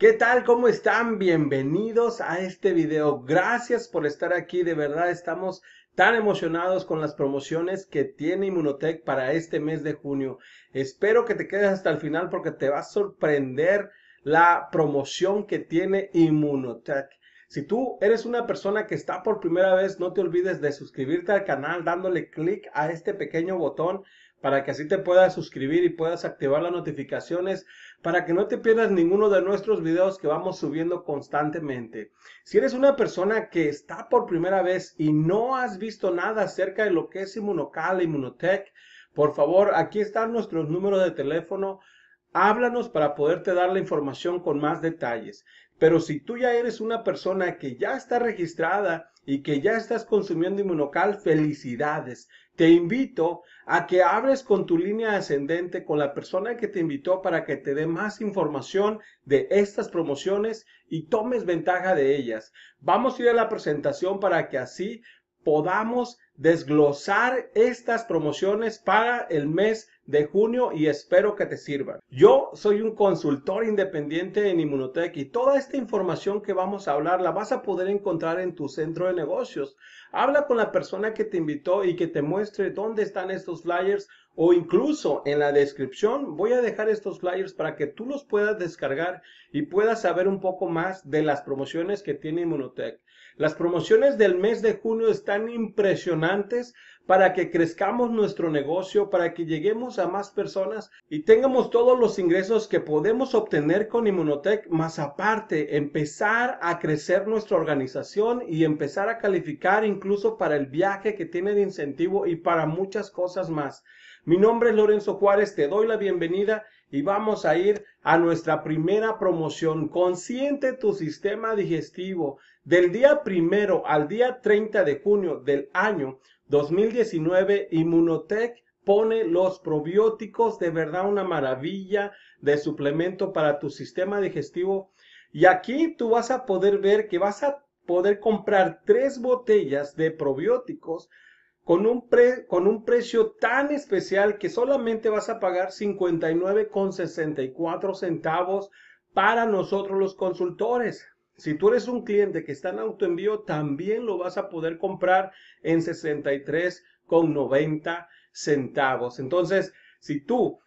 ¿Qué tal? ¿Cómo están? Bienvenidos a este video. Gracias por estar aquí. De verdad estamos tan emocionados con las promociones que tiene Inmunotech para este mes de junio. Espero que te quedes hasta el final porque te va a sorprender la promoción que tiene Inmunotech. Si tú eres una persona que está por primera vez, no te olvides de suscribirte al canal dándole clic a este pequeño botón para que así te puedas suscribir y puedas activar las notificaciones para que no te pierdas ninguno de nuestros videos que vamos subiendo constantemente. Si eres una persona que está por primera vez y no has visto nada acerca de lo que es Inmunocal, Immunotech, por favor, aquí están nuestros números de teléfono. Háblanos para poderte dar la información con más detalles. Pero si tú ya eres una persona que ya está registrada y que ya estás consumiendo inmunocal, felicidades. Te invito a que hables con tu línea ascendente, con la persona que te invitó para que te dé más información de estas promociones y tomes ventaja de ellas. Vamos a ir a la presentación para que así podamos desglosar estas promociones para el mes de junio y espero que te sirvan. Yo soy un consultor independiente en Inmunotech y toda esta información que vamos a hablar la vas a poder encontrar en tu centro de negocios. Habla con la persona que te invitó y que te muestre dónde están estos flyers o incluso en la descripción voy a dejar estos flyers para que tú los puedas descargar y puedas saber un poco más de las promociones que tiene Inmunotech. Las promociones del mes de junio están impresionantes para que crezcamos nuestro negocio, para que lleguemos a más personas y tengamos todos los ingresos que podemos obtener con Immunotech, más aparte empezar a crecer nuestra organización y empezar a calificar incluso para el viaje que tiene de incentivo y para muchas cosas más. Mi nombre es Lorenzo Juárez, te doy la bienvenida y vamos a ir a nuestra primera promoción. Consciente tu sistema digestivo. Del día primero al día 30 de junio del año 2019, Inmunotech pone los probióticos de verdad una maravilla de suplemento para tu sistema digestivo. Y aquí tú vas a poder ver que vas a poder comprar tres botellas de probióticos con un, con un precio tan especial que solamente vas a pagar 59,64 centavos para nosotros los consultores. Si tú eres un cliente que está en autoenvío, también lo vas a poder comprar en 63,90 centavos. Entonces, si tú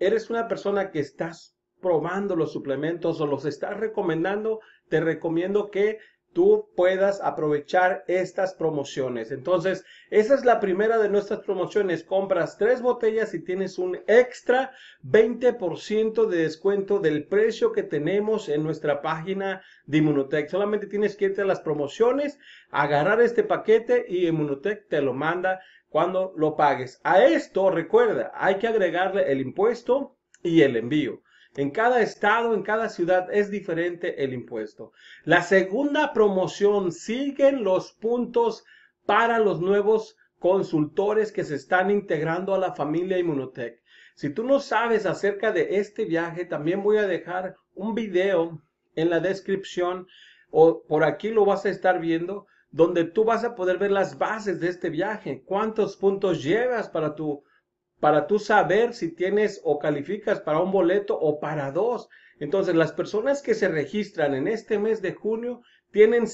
eres una persona que estás probando los suplementos o los estás recomendando, te recomiendo que tú puedas aprovechar estas promociones. Entonces, esa es la primera de nuestras promociones. Compras tres botellas y tienes un extra 20% de descuento del precio que tenemos en nuestra página de Immunotech. Solamente tienes que irte a las promociones, agarrar este paquete y Immunotech te lo manda cuando lo pagues. A esto, recuerda, hay que agregarle el impuesto y el envío. En cada estado, en cada ciudad es diferente el impuesto. La segunda promoción siguen los puntos para los nuevos consultores que se están integrando a la familia Immunotech. Si tú no sabes acerca de este viaje, también voy a dejar un video en la descripción o por aquí lo vas a estar viendo donde tú vas a poder ver las bases de este viaje, cuántos puntos llevas para tu para tú saber si tienes o calificas para un boleto o para dos. Entonces, las personas que se registran en este mes de junio tienen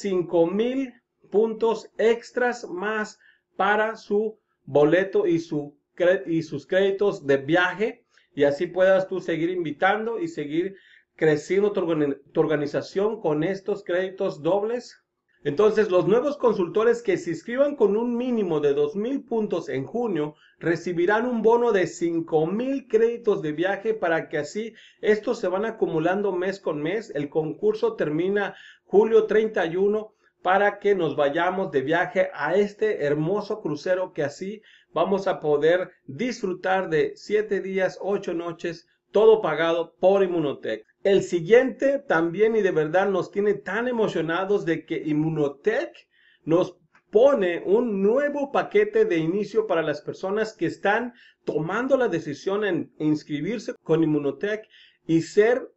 mil puntos extras más para su boleto y, sus créditos de viaje. Y así puedas tú seguir invitando y seguir creciendo tu organización con estos créditos dobles entonces, los nuevos consultores que se inscriban con un mínimo de 2.000 puntos en junio recibirán un bono de 5.000 créditos de viaje para que así estos se van acumulando mes con mes. El concurso termina julio 31 para que nos vayamos de viaje a este hermoso crucero que así vamos a poder disfrutar de 7 días, 8 noches, todo pagado por Inmunotech. El siguiente también y de verdad nos tiene tan emocionados de que Immunotech nos pone un nuevo paquete de inicio para las personas que están tomando la decisión en inscribirse con Immunotech y ser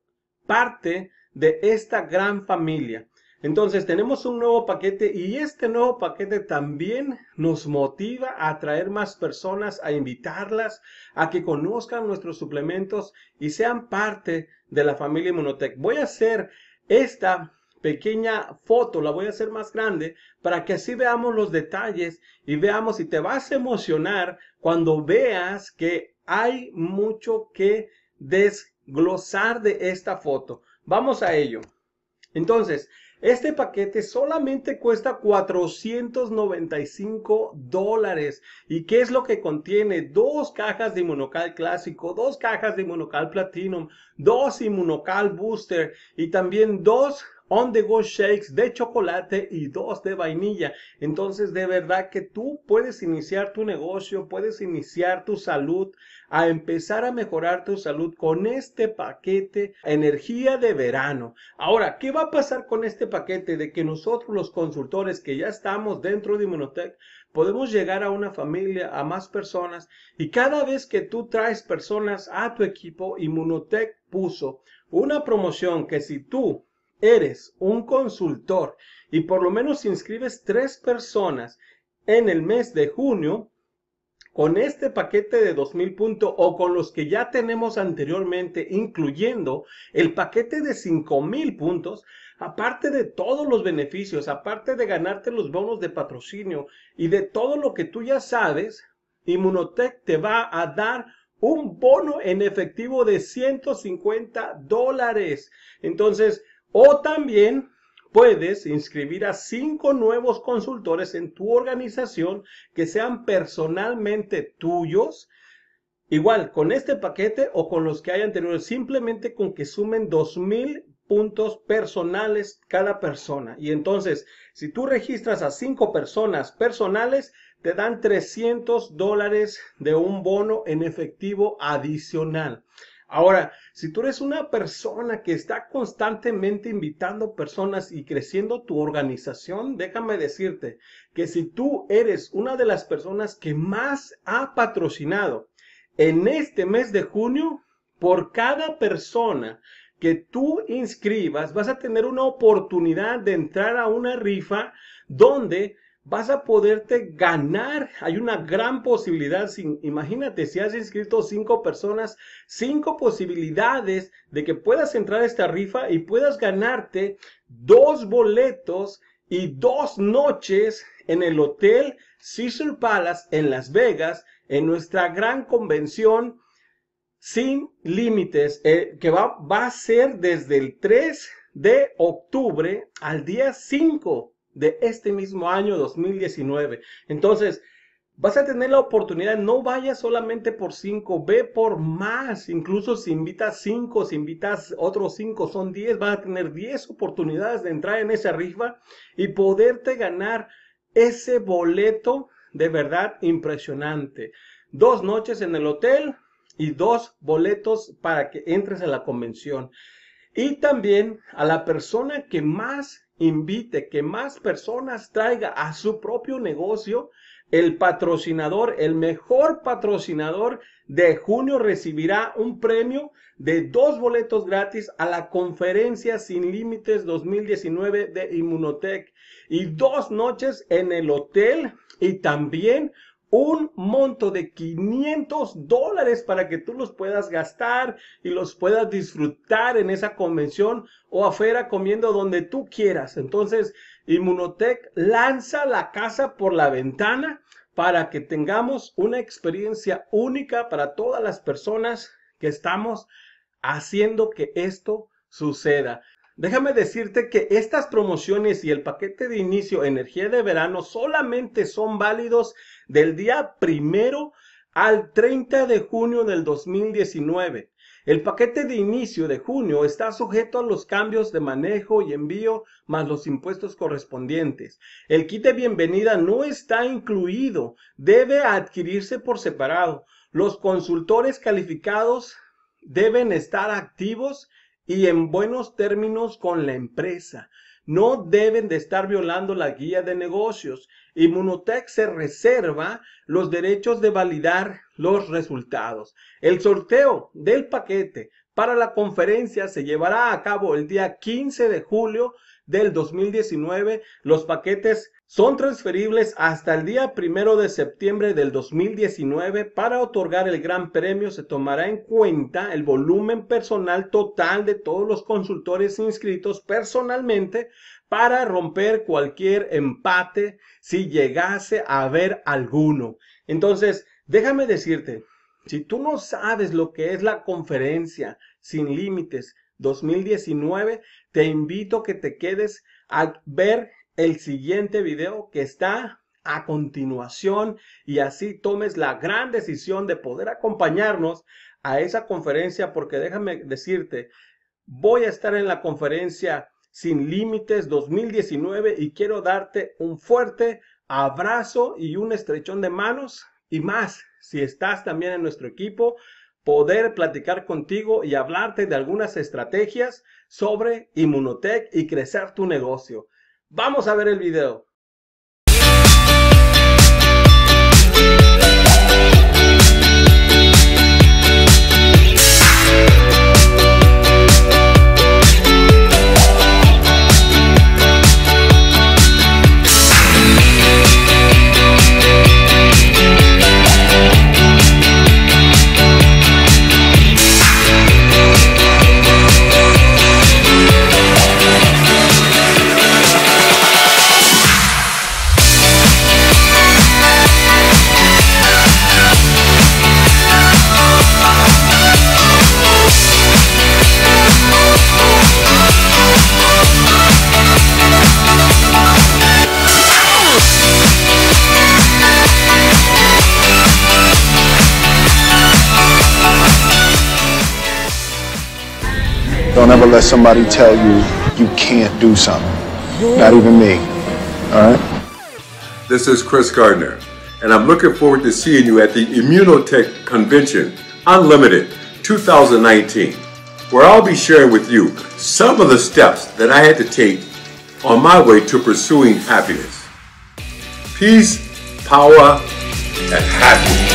parte de esta gran familia. Entonces tenemos un nuevo paquete y este nuevo paquete también nos motiva a atraer más personas, a invitarlas a que conozcan nuestros suplementos y sean parte de la familia Inmunotech. Voy a hacer esta pequeña foto, la voy a hacer más grande para que así veamos los detalles y veamos si te vas a emocionar cuando veas que hay mucho que desglosar de esta foto. Vamos a ello. Entonces, este paquete solamente cuesta 495 dólares. ¿Y qué es lo que contiene? Dos cajas de Monocal Clásico, dos cajas de Monocal Platinum, dos Inmunocal Booster y también dos on the go shakes de chocolate y dos de vainilla. Entonces, de verdad que tú puedes iniciar tu negocio, puedes iniciar tu salud, a empezar a mejorar tu salud con este paquete energía de verano. Ahora, ¿qué va a pasar con este paquete de que nosotros los consultores que ya estamos dentro de Immunotech, podemos llegar a una familia, a más personas y cada vez que tú traes personas a tu equipo, Immunotech puso una promoción que si tú eres un consultor y por lo menos inscribes tres personas en el mes de junio, con este paquete de 2000 puntos o con los que ya tenemos anteriormente, incluyendo el paquete de 5000 puntos, aparte de todos los beneficios, aparte de ganarte los bonos de patrocinio y de todo lo que tú ya sabes, Inmunotech te va a dar un bono en efectivo de 150 dólares. Entonces, o también puedes inscribir a cinco nuevos consultores en tu organización que sean personalmente tuyos. Igual, con este paquete o con los que hayan tenido simplemente con que sumen 2000 puntos personales cada persona. Y entonces, si tú registras a cinco personas personales, te dan 300 dólares de un bono en efectivo adicional. Ahora, si tú eres una persona que está constantemente invitando personas y creciendo tu organización, déjame decirte que si tú eres una de las personas que más ha patrocinado en este mes de junio, por cada persona que tú inscribas, vas a tener una oportunidad de entrar a una rifa donde vas a poderte ganar. Hay una gran posibilidad, imagínate, si has inscrito cinco personas, cinco posibilidades de que puedas entrar a esta rifa y puedas ganarte dos boletos y dos noches en el Hotel Caesar Palace en Las Vegas, en nuestra gran convención sin límites, eh, que va, va a ser desde el 3 de octubre al día 5 de este mismo año 2019. Entonces, vas a tener la oportunidad, no vayas solamente por 5, ve por más, incluso si invitas 5, si invitas otros 5, son 10, vas a tener 10 oportunidades de entrar en esa rifa y poderte ganar ese boleto de verdad impresionante. Dos noches en el hotel y dos boletos para que entres a la convención. Y también a la persona que más invite, que más personas traiga a su propio negocio, el patrocinador, el mejor patrocinador de junio recibirá un premio de dos boletos gratis a la conferencia sin límites 2019 de Inmunotech y dos noches en el hotel y también un monto de 500 dólares para que tú los puedas gastar y los puedas disfrutar en esa convención o afuera comiendo donde tú quieras. Entonces, Inmunotech lanza la casa por la ventana para que tengamos una experiencia única para todas las personas que estamos haciendo que esto suceda. Déjame decirte que estas promociones y el paquete de inicio energía de verano solamente son válidos del día primero al 30 de junio del 2019. El paquete de inicio de junio está sujeto a los cambios de manejo y envío más los impuestos correspondientes. El kit de bienvenida no está incluido, debe adquirirse por separado. Los consultores calificados deben estar activos y en buenos términos con la empresa. No deben de estar violando la guía de negocios. Y Inmunotech se reserva los derechos de validar los resultados. El sorteo del paquete para la conferencia se llevará a cabo el día 15 de julio del 2019. Los paquetes son transferibles hasta el día primero de septiembre del 2019. Para otorgar el gran premio se tomará en cuenta el volumen personal total de todos los consultores inscritos personalmente para romper cualquier empate si llegase a haber alguno. Entonces, déjame decirte, si tú no sabes lo que es la conferencia sin límites 2019, te invito a que te quedes a ver el siguiente video que está a continuación y así tomes la gran decisión de poder acompañarnos a esa conferencia porque déjame decirte, voy a estar en la conferencia sin límites 2019 y quiero darte un fuerte abrazo y un estrechón de manos y más si estás también en nuestro equipo poder platicar contigo y hablarte de algunas estrategias sobre Inmunotech y crecer tu negocio. Vamos a ver el video. never let somebody tell you you can't do something. Not even me. All right? This is Chris Gardner, and I'm looking forward to seeing you at the Immunotech Convention Unlimited 2019, where I'll be sharing with you some of the steps that I had to take on my way to pursuing happiness. Peace, power, and happiness.